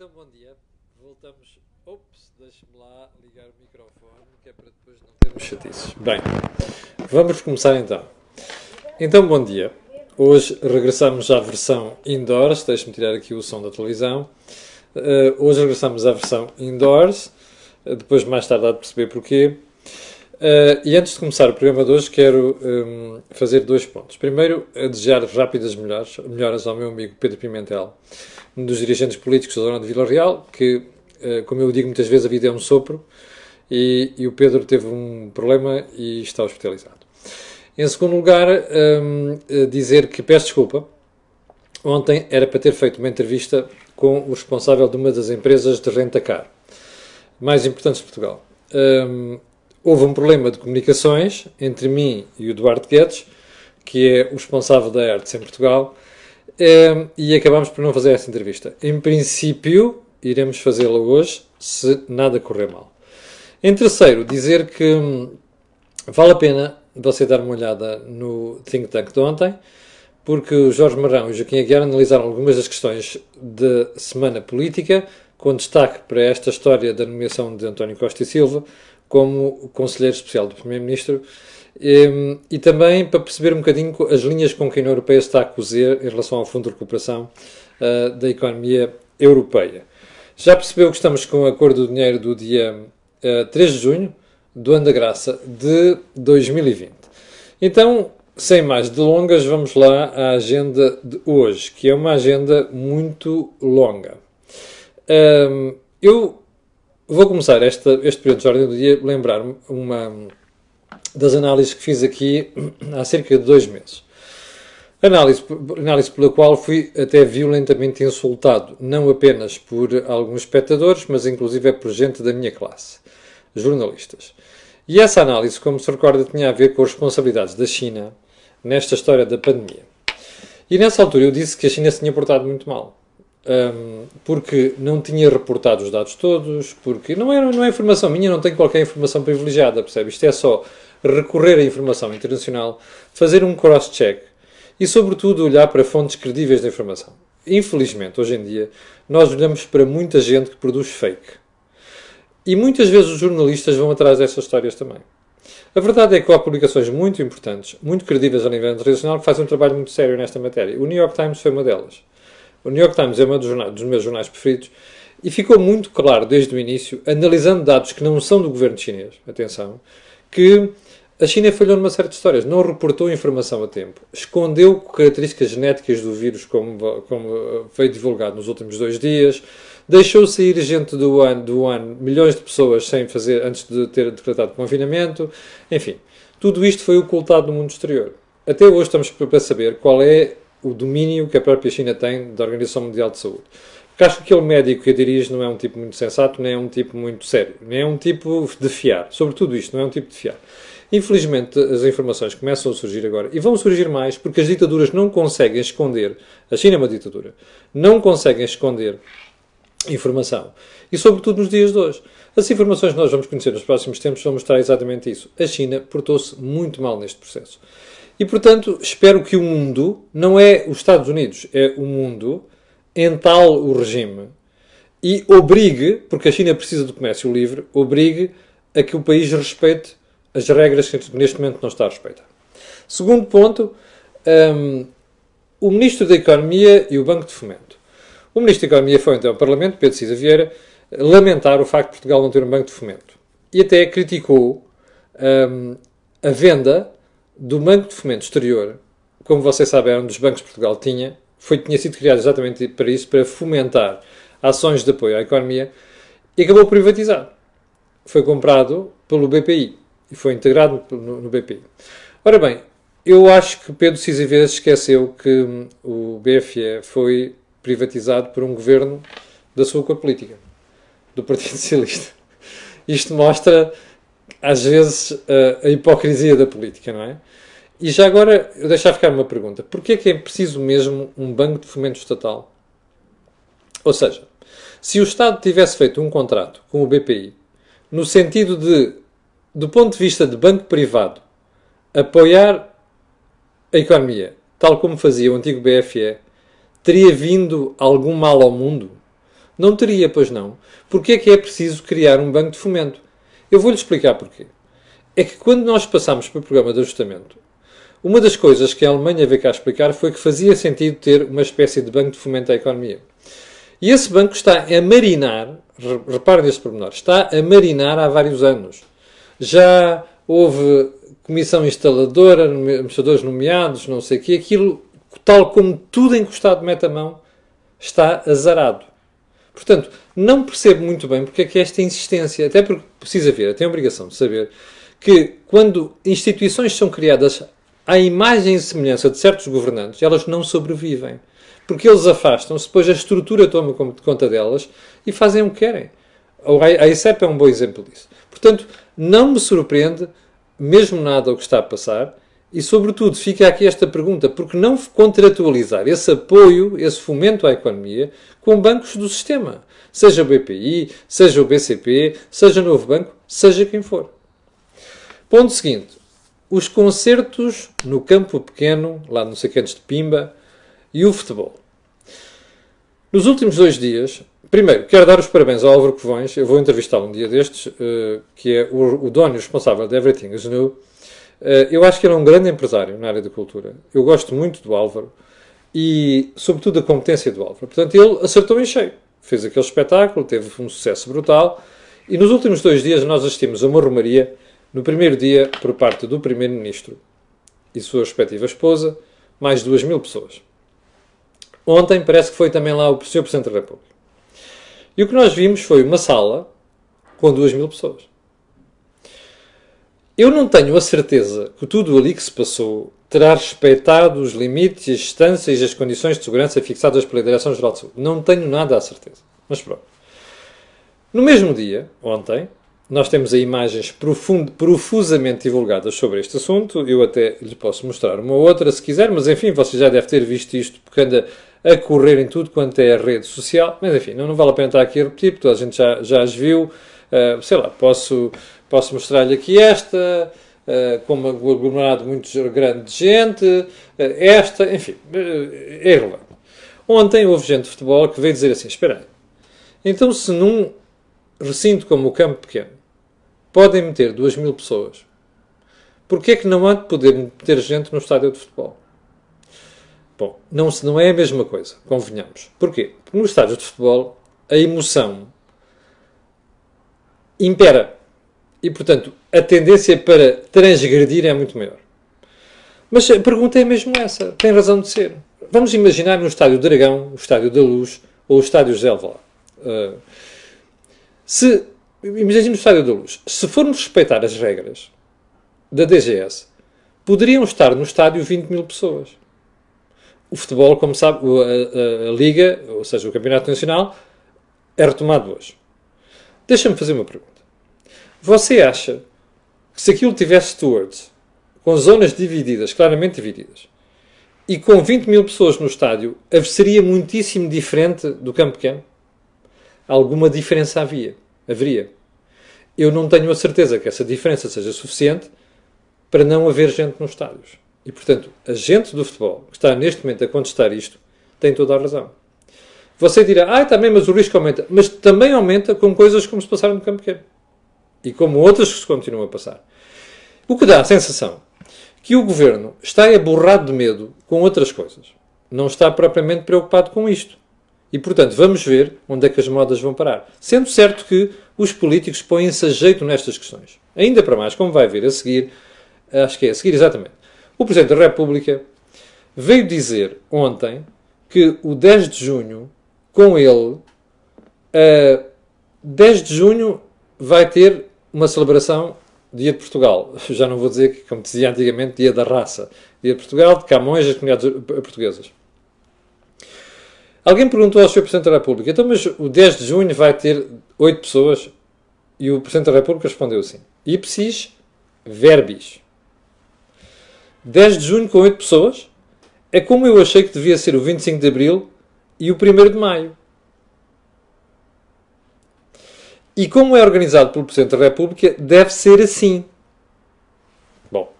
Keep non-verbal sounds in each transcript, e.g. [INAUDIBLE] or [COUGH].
Então, bom dia. Voltamos. Ops, deixe-me lá ligar o microfone, que é para depois não termos chatices. Bem, vamos começar então. Então, bom dia. Hoje regressamos à versão indoors. Deixe-me tirar aqui o som da televisão. Uh, hoje regressamos à versão indoors. Uh, depois, mais tarde, há de perceber porquê. Uh, e antes de começar o programa de hoje, quero um, ehm, fazer dois pontos. Primeiro, a desejar rápidas melhoras, melhoras ao meu amigo Pedro Pimentel, um dos dirigentes políticos da zona de Vila Real, que, uh, como eu digo muitas vezes, a vida é um sopro e, e o Pedro teve um problema e está hospitalizado. Em segundo lugar, um, ehm, eh, dizer que peço desculpa. Ontem era para ter feito uma entrevista com o responsável de uma das empresas de renta car mais importantes de Portugal. Um, ehm, houve um problema de comunicações entre mim e o Duarte Guedes, que é o responsável da artes em Portugal, ehm, e acabamos por não fazer essa entrevista. Em princípio, iremos fazê-la hoje, se nada correr mal. Em terceiro, dizer que hum, vale a pena você dar uma olhada no Think Tank de ontem, porque o Jorge Marrão e o Joaquim Aguiar analisaram algumas das questões da semana política, com destaque para esta história da nomeação de António Costa e Silva, como Conselheiro Especial do Primeiro-Ministro e, ehm, e também para perceber um bocadinho as linhas com que a União Europeia está a cozer em relação ao Fundo de Recuperação uh, da Economia Europeia. Já percebeu que estamos com o Acordo do Dinheiro do dia uh, eh, 3 de junho do ano da graça de 2020. Então, sem mais delongas, vamos lá à agenda de hoje, que é uma agenda muito longa. Um, ehm, eu Vou começar este período de ordem do dia lembrar-me uma das análises que fiz aqui há cerca de dois meses. Análise, análise pela qual fui até violentamente insultado, não apenas por alguns espectadores, mas inclusive é por gente da minha classe, jornalistas. E essa análise, como se recorda, tinha a ver com as responsabilidades da China nesta história da pandemia. E nessa altura eu disse que a China se tinha portado muito mal um, porque não tinha reportado os dados todos, porque não é, não é informação minha, não tenho qualquer informação privilegiada, percebe? Isto é só recorrer à informação internacional, fazer um cross-check e, sobretudo, olhar para fontes credíveis de informação. Infelizmente, hoje em dia, nós olhamos para muita gente que produz fake. E muitas vezes os jornalistas vão atrás dessas histórias também. A verdade é que há publicações muito importantes, muito credíveis a nível internacional, que fazem um trabalho muito sério nesta matéria. O New York Times foi uma delas. O New York Times é um dos, meus jornais preferidos e ficou muito claro desde o início, analisando dados que não são do governo chinês, atenção, que a China falhou numa série de histórias, não reportou informação a tempo, escondeu características genéticas do vírus, como, como eh, foi divulgado nos últimos dois dias, deixou sair gente do ano, do ano milhões de pessoas sem fazer antes de ter decretado confinamento, enfim, tudo isto foi ocultado no mundo exterior. Até hoje estamos para saber qual é o domínio que a própria China tem da Organização Mundial de Saúde. Porque acho que aquele médico que a dirige não é um tipo muito sensato, nem é um tipo muito sério, nem é um tipo de fiar. Sobretudo isto, não é um tipo de fiar. Infelizmente, as informações começam a surgir agora e vão surgir mais porque as ditaduras não conseguem esconder. A China é uma ditadura. Não conseguem esconder informação. E, sobretudo, nos dias de hoje. As informações que nós vamos conhecer nos próximos tempos vão mostrar exatamente isso. A China portou-se muito mal neste processo. E, portanto, espero que o mundo, não é os Estados Unidos, é o mundo, entale o regime e obrigue, porque a China precisa do comércio livre, obrigue a que o país respeite as regras que neste momento não está a respeitar. Segundo ponto, um, o Ministro da Economia e o Banco de Fomento. O Ministro da Economia foi então ao Parlamento, Pedro Cisa Vieira, lamentar o facto de Portugal não ter um banco de fomento e até criticou um, a venda do banco de fomento exterior, como vocês sabem, um é dos bancos que Portugal tinha, foi, tinha sido criado exatamente para isso, para fomentar ações de apoio à economia, e acabou privatizado. Foi comprado pelo BPI e foi integrado no, no BPI. Ora bem, eu acho que Pedro Sisivedes esqueceu que hum, o BFE foi privatizado por um governo da sua cor política do Partido Socialista. Isto mostra, às vezes, a, a hipocrisia da política, não é? E já agora, eu deixar ficar uma pergunta. Porquê é que é preciso mesmo um banco de fomento estatal? Ou seja, se o Estado tivesse feito um contrato com o BPI, no sentido de, do ponto de vista de banco privado, apoiar a economia, tal como fazia o antigo BFE, teria vindo algum mal ao mundo? Não teria, pois não. Porque é que é preciso criar um banco de fomento? Eu vou-lhe explicar porquê. É que quando nós passámos para o programa de ajustamento, uma das coisas que a Alemanha veio cá explicar foi que fazia sentido ter uma espécie de banco de fomento à economia. E esse banco está a marinar, reparem neste pormenor, está a marinar há vários anos. Já houve comissão instaladora, administradores nomeados, não sei o quê, aquilo, tal como tudo encostado mete a mão, está azarado. Portanto, não percebo muito bem porque é que esta insistência, até porque precisa ver, tem a obrigação de saber, que quando instituições são criadas à imagem e semelhança de certos governantes, elas não sobrevivem. Porque eles afastam-se, depois a estrutura toma conta delas e fazem o que querem. A ICEP é um bom exemplo disso. Portanto, não me surpreende mesmo nada o que está a passar e, sobretudo, fica aqui esta pergunta: por que não contratualizar esse apoio, esse fomento à economia, com bancos do sistema? Seja o BPI, seja o BCP, seja o Novo Banco, seja quem for. Ponto seguinte: os concertos no campo pequeno, lá no Secantes de Pimba, e o futebol. Nos últimos dois dias, primeiro, quero dar os parabéns ao Álvaro Covões, eu vou entrevistá-lo um dia destes, eh, que é o, o dono responsável de Everything is New eh, eu acho que ele é um grande empresário na área da cultura. Eu gosto muito do Álvaro e, sobretudo, da competência do Álvaro. Portanto, ele acertou em cheio. Fez aquele espetáculo, teve um sucesso brutal. E nos últimos dois dias nós assistimos a uma romaria, no primeiro dia, por parte do Primeiro-Ministro e sua respectiva esposa, mais duas mil pessoas. Ontem parece que foi também lá o Sr. Presidente da República. E o que nós vimos foi uma sala com duas mil pessoas. Eu não tenho a certeza que tudo ali que se passou terá respeitado os limites, as distâncias e as condições de segurança fixadas pela Direção-Geral de Saúde. Não tenho nada a certeza. Mas pronto. No mesmo dia, ontem, nós temos aí imagens profusamente divulgadas sobre este assunto. Eu até lhe posso mostrar uma outra se quiser, mas enfim, você já deve ter visto isto porque anda a correr em tudo quanto é a rede social. Mas enfim, não, não vale a pena estar aqui a repetir, porque toda a gente já, já as viu. Uh, sei lá, posso, posso mostrar-lhe aqui esta, uh, com um aglomerado muito grande de gente, uh, esta, enfim, é Irlanda. Ontem houve gente de futebol que veio dizer assim: espera aí, então se num recinto como o Campo Pequeno podem meter 2 mil pessoas, porquê é que não há de poder meter gente no estádio de futebol? Bom, não, não é a mesma coisa, convenhamos. Porquê? Porque nos estádios de futebol a emoção impera. E, portanto, a tendência para transgredir é muito maior. Mas a pergunta é mesmo essa. Tem razão de ser. Vamos imaginar no Estádio Dragão, o Estádio da Luz ou o Estádio zelva Uh, ah, se, imagine no Estádio da Luz. Se formos respeitar as regras da DGS, poderiam estar no estádio 20 mil pessoas. O futebol, como sabe, a, a, a Liga, ou seja, o Campeonato Nacional, é retomado hoje. Deixa-me fazer uma pergunta. Você acha que se aquilo tivesse stewards, com zonas divididas, claramente divididas, e com 20 mil pessoas no estádio, seria muitíssimo diferente do campo pequeno? Alguma diferença havia, haveria. Eu não tenho a certeza que essa diferença seja suficiente para não haver gente nos estádios. E, portanto, a gente do futebol que está neste momento a contestar isto tem toda a razão. Você dirá, ah, também, tá mas o risco aumenta. Mas também aumenta com coisas como se passaram no campo pequeno. E como outras que se continuam a passar. O que dá a sensação que o governo está aborrado de medo com outras coisas. Não está propriamente preocupado com isto. E, portanto, vamos ver onde é que as modas vão parar. Sendo certo que os políticos põem-se a jeito nestas questões. Ainda para mais, como vai ver a seguir, acho que é a seguir, exatamente. O Presidente da República veio dizer ontem que o 10 de junho com ele, uh, 10 de junho vai ter uma celebração Dia de Portugal. [LAUGHS] Já não vou dizer que, como dizia antigamente, Dia da Raça. Dia de Portugal, de Camões, e as comunidades eh, portuguesas. Alguém perguntou ao Sr. Presidente da República, então, mas o 10 de junho vai ter 8 pessoas? E o Presidente da República respondeu assim: Ipsis verbis. 10 de junho com 8 pessoas? É como eu achei que devia ser o 25 de abril e o 1 de Maio. E como é organizado pelo Presidente da República, deve ser assim. Bom,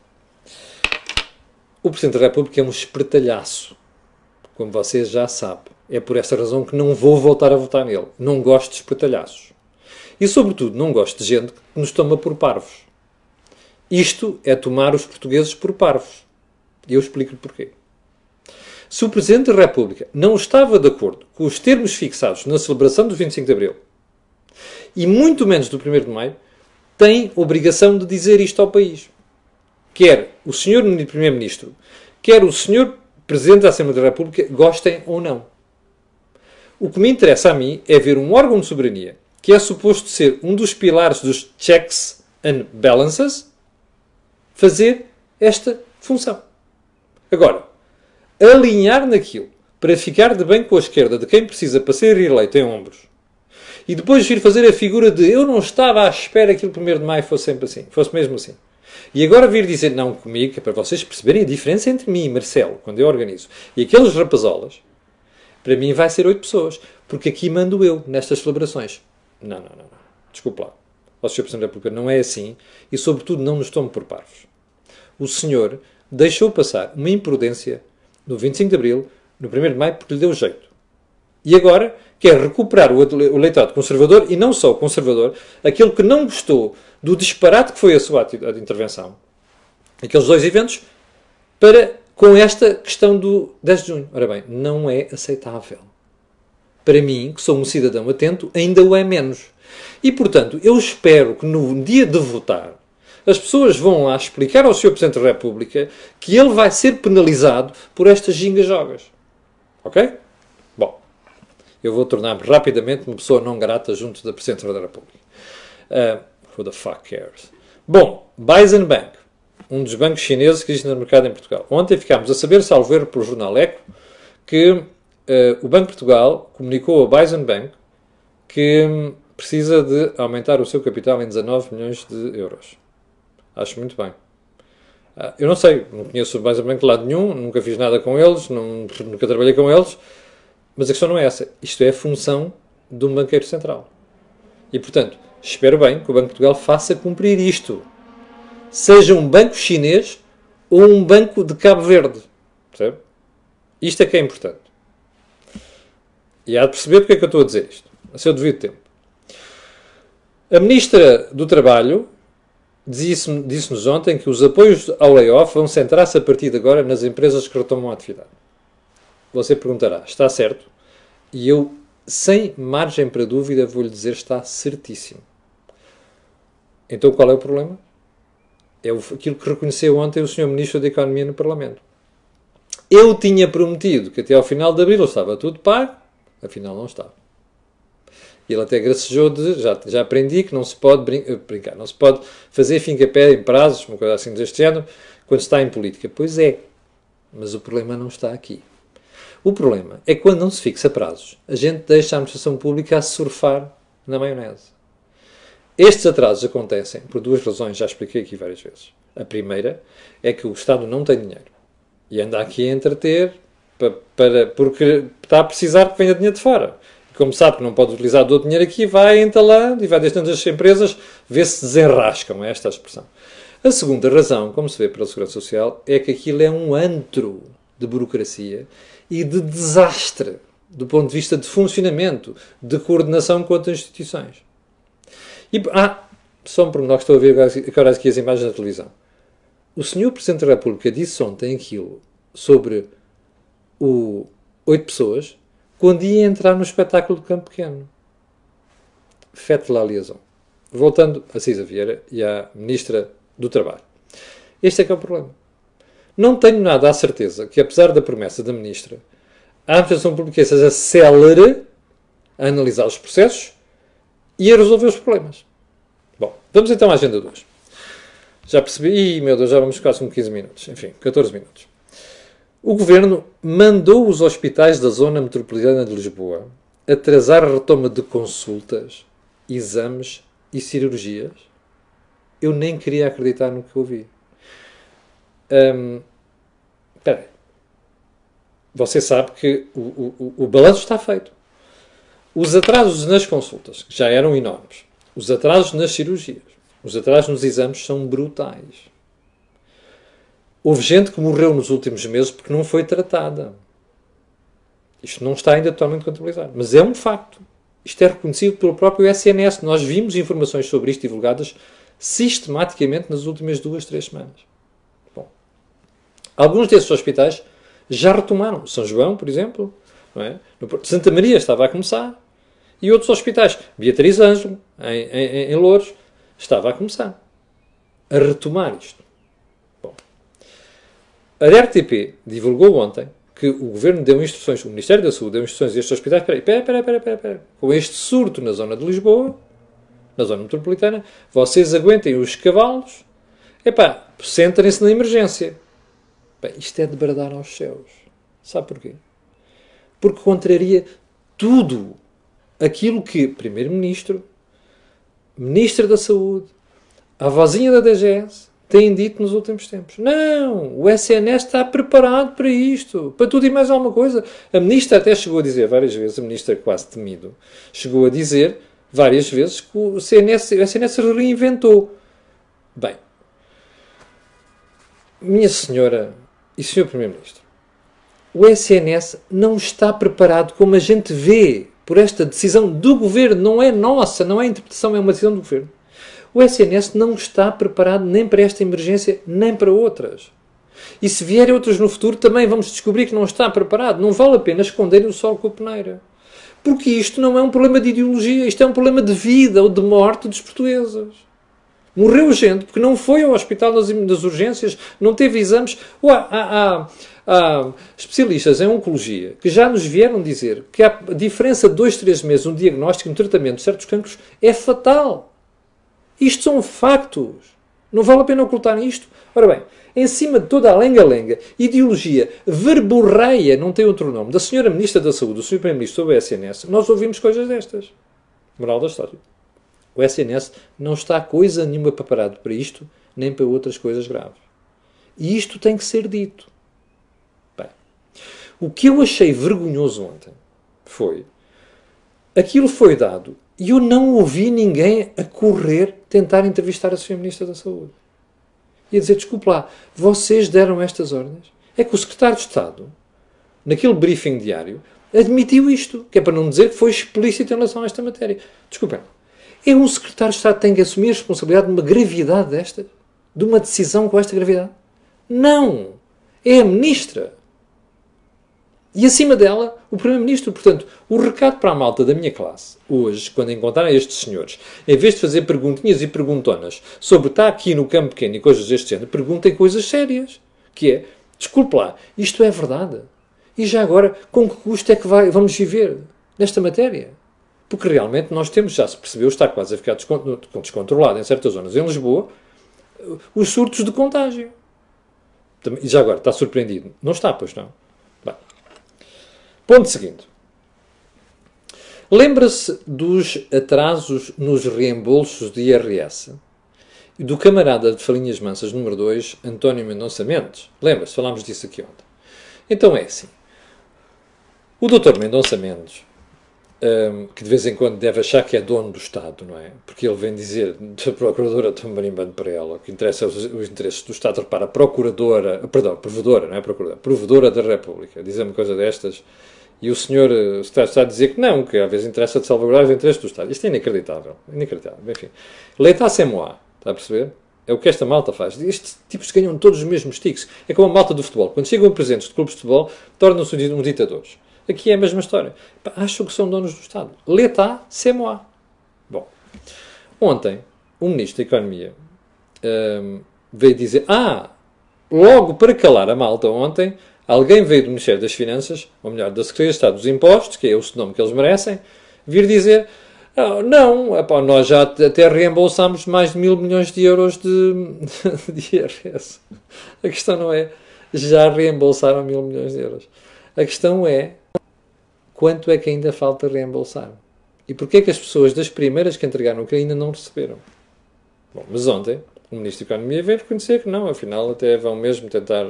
o Presidente da República é um espertalhaço, como vocês já sabem. É por essa razão que não vou voltar a votar nele. Não gosto de espertalhaços. E, sobretudo, não gosto de gente que nos toma por parvos. Isto é tomar os portugueses por parvos. E eu explico-lhe porquê. Se o Presidente da República não estava de acordo com os termos fixados na celebração do 25 de Abril, e muito menos do 1 de Maio, tem obrigação de dizer isto ao país. Quer o Sr. Primeiro-Ministro, quer o Sr. Presidente da Assembleia da República, gostem ou não. O que me interessa a mim é ver um órgão de soberania que é suposto ser um dos pilares dos checks and balances fazer esta função. Agora, alinhar naquilo para ficar de bem com a esquerda de quem precisa para ser eleito em ombros e depois vir fazer a figura de eu não estava à espera que o 1 de maio fosse sempre assim, fosse mesmo assim. E agora vir dizer não comigo, que é para vocês perceberem a diferença entre mim e Marcelo, quando eu organizo, e aqueles rapazolas, para mim vai ser oito pessoas, porque aqui mando eu nestas celebrações. Não, não, não, não. desculpe lá. O Sr. Presidente da República, não é assim e, sobretudo, não nos tome por parvos. O senhor deixou passar uma imprudência no 25 de Abril, no 1 de Maio, porque lhe deu jeito. E agora quer é recuperar o eleitorado conservador e não só o conservador, aquele que não gostou do disparate que foi a sua intervenção. Aqueles dois eventos para com esta questão do 10 de junho. Ora bem, não é aceitável. Para mim, que sou um cidadão atento, ainda o é menos. E, portanto, eu espero que no dia de votar as pessoas vão lá explicar ao Sr. Presidente da República que ele vai ser penalizado por estas gingas-jogas. Ok? Bom, eu vou tornar-me rapidamente uma pessoa não grata junto da Presidente da República. Uh, who the fuck cares? Bom, Bison Bank, um dos bancos chineses que existe no mercado em Portugal. Ontem ficámos a saber, salvo erro pelo jornal Eco, que uh, o Banco de Portugal comunicou a Bison Bank que hum, precisa de aumentar o seu capital em 19 milhões de euros. Acho muito bem. Uh, eu não sei, não conheço mais a banco de lado nenhum, nunca fiz nada com eles, não, nunca trabalhei com eles, mas a questão não é essa. Isto é a função de um banqueiro central. E, portanto, espero bem que o Banco de Portugal faça cumprir isto. Seja um banco chinês ou um banco de Cabo Verde. Percebe? Isto é que é importante. E há de perceber porque é que eu estou a dizer isto, a seu devido tempo. A Ministra do Trabalho disse-nos disse ontem que os apoios ao layoff vão centrar-se a partir de agora nas empresas que retomam a atividade. Você perguntará, está certo? E eu, sem margem para dúvida, vou-lhe dizer está certíssimo. Então qual é o problema? É aquilo que reconheceu ontem o Sr. Ministro da Economia no Parlamento. Eu tinha prometido que até ao final de abril estava tudo pago, afinal não estava. E ele até gracejou de, já, já aprendi que não se pode brin eh, brincar, não se pode fazer fim-capé em prazos, uma coisa assim deste género, quando está em política. Pois é, mas o problema não está aqui. O problema é que quando não se fixa prazos, a gente deixa a administração pública a surfar na maionese. Estes atrasos acontecem por duas razões, já expliquei aqui várias vezes. A primeira é que o Estado não tem dinheiro e anda aqui a entreter para, para, porque está a precisar que venha dinheiro de fora como sabe que não pode utilizar do dinheiro aqui, vai entalando e vai deixando as empresas ver se desenrascam, é esta a expressão. A segunda razão, como se vê pela Segurança Social, é que aquilo é um antro de burocracia e de desastre do ponto de vista de funcionamento, de coordenação com outras instituições. E, ah, só um pormenor que estou a ver agora aqui as imagens na televisão. O senhor Presidente da República disse ontem aquilo sobre o oito pessoas quando ia entrar no espetáculo do Campo Pequeno. Fete la liaison. Voltando a Cisa Vieira e à Ministra do Trabalho. Este é que é o problema. Não tenho nada à certeza que, apesar da promessa da Ministra, a Administração Pública seja célere a analisar os processos e a resolver os problemas. Bom, vamos então à agenda 2. Já percebi. Ih, meu Deus, já vamos quase com 15 minutos. Enfim, 14 minutos. O governo mandou os hospitais da zona metropolitana de Lisboa atrasar a retoma de consultas, exames e cirurgias. Eu nem queria acreditar no que ouvi. Um, espera aí. Você sabe que o, o, o balanço está feito. Os atrasos nas consultas, que já eram enormes, os atrasos nas cirurgias, os atrasos nos exames são brutais. Houve gente que morreu nos últimos meses porque não foi tratada. Isto não está ainda totalmente contabilizado, mas é um facto. Isto é reconhecido pelo próprio SNS. Nós vimos informações sobre isto divulgadas sistematicamente nas últimas duas, três semanas. Bom, alguns desses hospitais já retomaram. São João, por exemplo, é? Santa Maria estava a começar. E outros hospitais, Beatriz Ângelo, em, em, em Louros, estava a começar a retomar isto. A RTP divulgou ontem que o governo deu instruções, o Ministério da Saúde deu instruções a estes hospitais, espera espera espera espera espera, espera. com este surto na zona de Lisboa, na zona metropolitana, vocês aguentem os cavalos, epá, centrem-se na emergência. Bem, isto é de bradar aos céus. Sabe porquê? Porque contraria tudo aquilo que Primeiro-Ministro, Ministra da Saúde, a vozinha da DGS, têm dito nos últimos tempos. Não, o SNS está preparado para isto, para tudo e mais alguma coisa. A ministra até chegou a dizer várias vezes, a ministra é quase temido, chegou a dizer várias vezes que o SNS, o SNS reinventou. Bem, minha senhora e senhor Primeiro-Ministro, o SNS não está preparado como a gente vê por esta decisão do governo, não é nossa, não é interpretação, é uma decisão do governo o SNS não está preparado nem para esta emergência, nem para outras. E se vierem outras no futuro, também vamos descobrir que não está preparado. Não vale a pena esconder o sol com a peneira. Porque isto não é um problema de ideologia, isto é um problema de vida ou de morte dos portugueses. Morreu gente porque não foi ao hospital das, urgências, não teve exames. Uá, há, há, há, especialistas em oncologia que já nos vieram dizer que a diferença de dois, três meses, um diagnóstico um tratamento de certos cancros é fatal. Isto são factos. Não vale a pena ocultar isto. Ora bem, em cima de toda a lenga-lenga, ideologia, verborreia, não tem outro nome, da senhora Ministra da Saúde, do supremo Primeiro-Ministro, do SNS, nós ouvimos coisas destas. Moral da história. O SNS não está coisa nenhuma preparado para isto, nem para outras coisas graves. E isto tem que ser dito. Bem, o que eu achei vergonhoso ontem foi aquilo foi dado e eu não ouvi ninguém a correr tentar entrevistar a Sra. Ministra da Saúde. E a dizer, desculpe lá, vocês deram estas ordens? É que o Secretário de Estado, naquele briefing diário, admitiu isto, que é para não dizer que foi explícito em relação a esta matéria. Desculpem, é um secretário de Estado que tem que assumir a responsabilidade de uma gravidade desta? De uma decisão com esta gravidade? Não! É a ministra. E acima dela, o Primeiro-Ministro. Portanto, o recado para a malta da minha classe, hoje, quando encontrarem estes senhores, em vez de fazer perguntinhas e perguntonas sobre está aqui no campo pequeno e coisas deste género, perguntem coisas sérias. Que é, desculpe lá, isto é verdade? E já agora, com que custo é que vai, vamos viver nesta matéria? Porque realmente nós temos, já se percebeu, está quase a ficar descontrolado em certas zonas em Lisboa, eh, os surtos de contágio. E já agora, está surpreendido? Não está, pois não? Ponto seguinte. Lembra-se dos atrasos nos reembolsos de IRS do camarada de Falinhas Mansas número 2, António Mendonça Mendes? Lembra-se, falámos disso aqui ontem. Então é assim. O doutor Mendonça Mendes, um, que de vez em quando deve achar que é dono do Estado, não é? Porque ele vem dizer, [LAUGHS] a procuradora estou marimbando para ela, o que interessa os, os interesses do Estado, repara, procuradora, perdão, provedora, não é procuradora, provedora da República, dizer uma coisa destas e o senhor eh, está, a dizer que não, que às vezes interessa de salvaguardar os interesses do Estado. Isto é inacreditável. Inacreditável. Enfim. L'État, c'est moi. Está a perceber? É o que esta malta faz. Estes tipos ganham todos os mesmos tiques. É como a malta do futebol. Quando chegam presentes de clubes de futebol, tornam-se uns ditadores. Aqui é a mesma história. Acham que são donos do Estado. L'État, c'est moi. Bom. Ontem, o Ministro da Economia ehm, veio dizer: Ah, logo para calar a malta ontem, Alguém veio do Ministério das Finanças, ou melhor, da Secretaria de Estado dos Impostos, que é o nome que eles merecem, vir dizer ah, não, nós já até reembolsámos mais de mil milhões de euros de, [LAUGHS] de IRS. A questão não é já reembolsaram mil milhões de euros. A questão é quanto é que ainda falta reembolsar? E porquê é que as pessoas das primeiras que entregaram o que ainda não receberam? Bom, mas ontem o Ministro da Economia veio reconhecer que não, afinal até vão mesmo tentar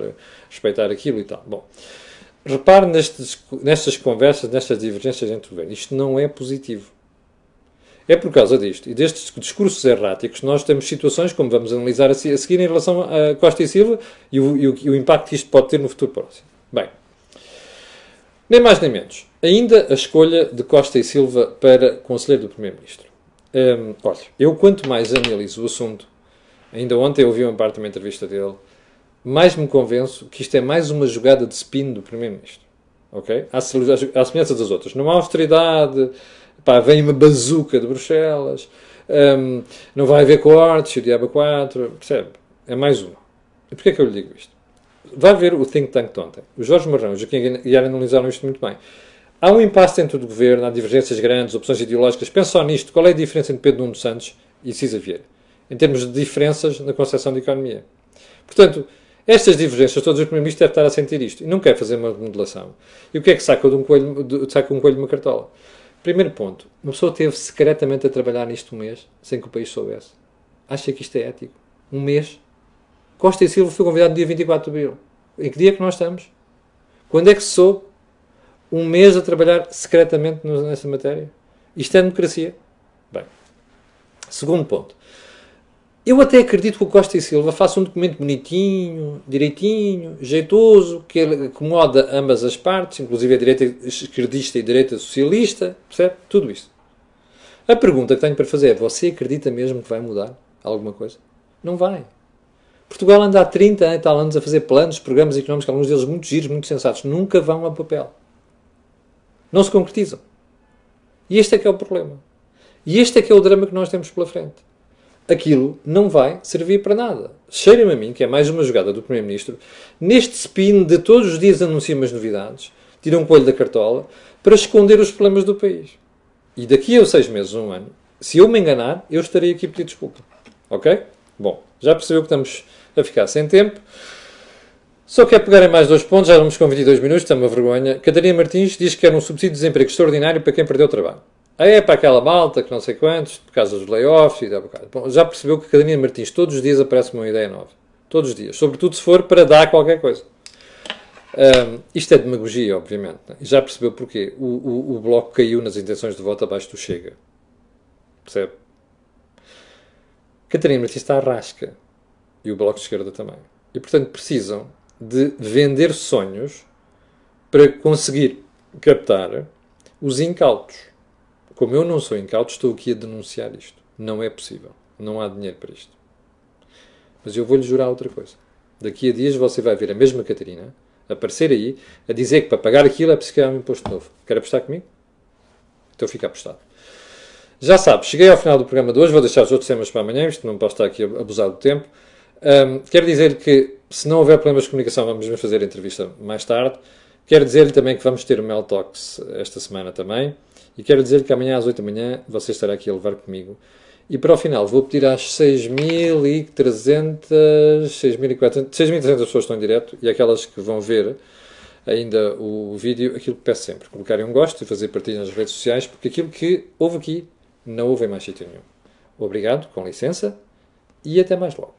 respeitar aquilo e tal. Bom, repare nestes, nestas conversas, nestas divergências entre o governo. Isto não é positivo. É por causa disto e destes discursos erráticos nós temos situações, como vamos analisar a seguir, em relação a Costa e Silva e o, e o, e o impacto que isto pode ter no futuro próximo. Bem, nem mais nem menos. Ainda a escolha de Costa e Silva para Conselheiro do Primeiro-Ministro. Hum, olha, eu quanto mais analiso o assunto, ainda ontem eu ouvi uma parte de uma entrevista dele, mais me convenço que isto é mais uma jogada de spin do Primeiro-Ministro. Ok? À semelhança das outras. Não há austeridade, pá, vem uma bazuca de Bruxelas, um, não vai haver cortes, o diabo 4, percebe? É mais uma. E porquê é que eu lhe digo isto? Vai ver o think tank de ontem. O Jorge Marrão e o Joaquim Guiar analisaram isto muito bem. Há um impasse dentro do governo, há divergências grandes, opções ideológicas. Pensa só nisto. Qual é a diferença entre Pedro Nuno Santos e Cisa Vieira? em termos de diferenças na concepção de economia. Portanto, estas divergências, todos os economistas devem estar a sentir isto e não quer fazer uma remodelação. E o que é que saca, de um, coelho, de, saca um coelho de uma cartola? Primeiro ponto, uma pessoa teve secretamente a trabalhar nisto um mês sem que o país soubesse. Acha que isto é ético? Um mês? Costa e Silva foi convidado no dia 24 de abril. Em que dia é que nós estamos? Quando é que se soube? Um mês a trabalhar secretamente nessa matéria? Isto é democracia? Bem, segundo ponto. Eu até acredito que o Costa e Silva faça um documento bonitinho, direitinho, jeitoso, que acomoda ambas as partes, inclusive a direita esquerdista e a direita socialista, percebe? Tudo isso. A pergunta que tenho para fazer é: você acredita mesmo que vai mudar alguma coisa? Não vai. Portugal anda há 30 tal anos a fazer planos, programas económicos, alguns deles muito giros, muito sensatos, nunca vão a papel. Não se concretizam. E este é que é o problema. E este é que é o drama que nós temos pela frente aquilo não vai servir para nada. Cheira-me a mim, que é mais uma jogada do Primeiro-Ministro, neste spin de todos os dias anuncia umas novidades, tira um coelho da cartola, para esconder os problemas do país. E daqui a seis meses, um ano, se eu me enganar, eu estarei aqui a pedir desculpa. Ok? Bom, já percebeu que estamos a ficar sem tempo. Só quero pegar em mais dois pontos, já vamos com 22 minutos, está uma vergonha. Catarina Martins diz que quer um subsídio de desemprego extraordinário para quem perdeu o trabalho é para aquela malta que não sei quantos, por causa dos layoffs e da bocada. Bom, já percebeu que a Academia Martins todos os dias aparece uma ideia nova. Todos os dias. Sobretudo se for para dar qualquer coisa. Um, isto é demagogia, obviamente. Né? Já percebeu porquê? O, o, o, Bloco caiu nas intenções de voto abaixo do Chega. Percebe? Catarina Martins está à rasca. E o Bloco de Esquerda também. E, portanto, precisam de vender sonhos para conseguir captar os incautos. Como eu não sou incauto, estou aqui a denunciar isto. Não é possível. Não há dinheiro para isto. Mas eu vou-lhe jurar outra coisa. Daqui a dias você vai ver a mesma Catarina aparecer aí a dizer que para pagar aquilo é preciso criar um imposto novo. Quer apostar comigo? Então fica apostado. Já sabe, cheguei ao final do programa de hoje, vou deixar os outros temas para amanhã, isto não posso estar aqui a abusar do tempo. Um, quero dizer que, se não houver problemas de comunicação, vamos fazer a entrevista mais tarde. Quero dizer-lhe também que vamos ter o Meltox esta semana também. E quero dizer que amanhã às 8 da manhã você estará aqui a levar comigo. E para o final, vou pedir às 6.300, 6.300 pessoas que estão em direto e aquelas que vão ver ainda o vídeo, aquilo que peço sempre, colocarem um gosto e fazer partilha nas redes sociais, porque aquilo que houve aqui não houve em mais sítio nenhum. Obrigado, com licença, e até mais logo.